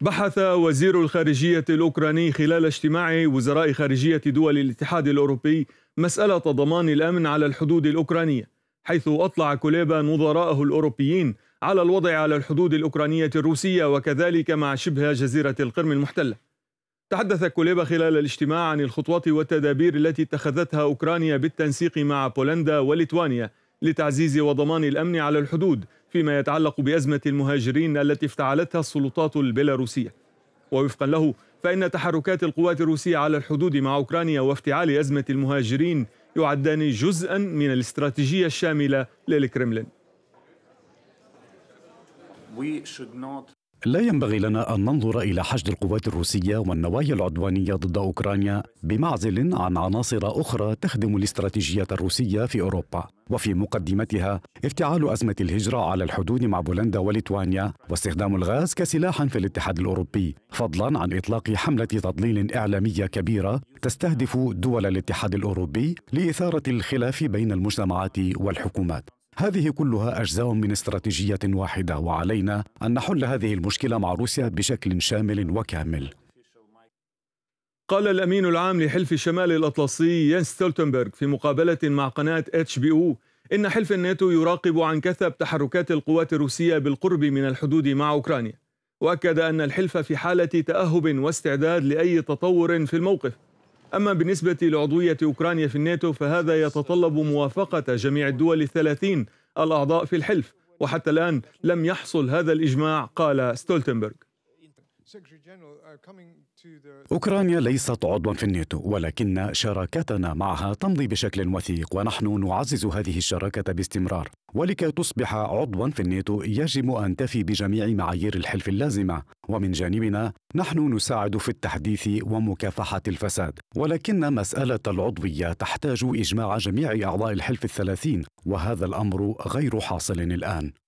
بحث وزير الخارجية الأوكراني خلال اجتماع وزراء خارجية دول الاتحاد الأوروبي مسألة ضمان الأمن على الحدود الأوكرانية حيث أطلع كوليبا نظراءه الأوروبيين على الوضع على الحدود الأوكرانية الروسية وكذلك مع شبه جزيرة القرم المحتلة تحدث كوليبا خلال الاجتماع عن الخطوات والتدابير التي اتخذتها أوكرانيا بالتنسيق مع بولندا وليتوانيا لتعزيز وضمان الأمن على الحدود فيما يتعلق بأزمة المهاجرين التي افتعلتها السلطات البيلاروسية ووفقا له فإن تحركات القوات الروسية على الحدود مع أوكرانيا وافتعال أزمة المهاجرين يعدان جزءا من الاستراتيجية الشاملة للكرملين لا ينبغي لنا أن ننظر إلى حشد القوات الروسية والنوايا العدوانية ضد أوكرانيا بمعزل عن عناصر أخرى تخدم الاستراتيجية الروسية في أوروبا وفي مقدمتها افتعال أزمة الهجرة على الحدود مع بولندا وليتوانيا واستخدام الغاز كسلاح في الاتحاد الأوروبي فضلا عن إطلاق حملة تضليل إعلامية كبيرة تستهدف دول الاتحاد الأوروبي لإثارة الخلاف بين المجتمعات والحكومات هذه كلها أجزاء من استراتيجية واحدة وعلينا أن نحل هذه المشكلة مع روسيا بشكل شامل وكامل قال الأمين العام لحلف الشمال الأطلسي ينس ستولتنبرغ في مقابلة مع قناة اتش بي او إن حلف الناتو يراقب عن كثب تحركات القوات الروسية بالقرب من الحدود مع أوكرانيا وأكد أن الحلف في حالة تأهب واستعداد لأي تطور في الموقف أما بالنسبة لعضوية أوكرانيا في الناتو فهذا يتطلب موافقة جميع الدول الثلاثين الأعضاء في الحلف وحتى الآن لم يحصل هذا الإجماع قال ستولتنبرغ Uh, أوكرانيا ليست عضوا في الناتو ولكن شراكتنا معها تمضي بشكل وثيق ونحن نعزز هذه الشراكة باستمرار ولكي تصبح عضوا في الناتو يجب أن تفي بجميع معايير الحلف اللازمة ومن جانبنا نحن نساعد في التحديث ومكافحة الفساد ولكن مسألة العضوية تحتاج إجماع جميع أعضاء الحلف الثلاثين وهذا الأمر غير حاصل الآن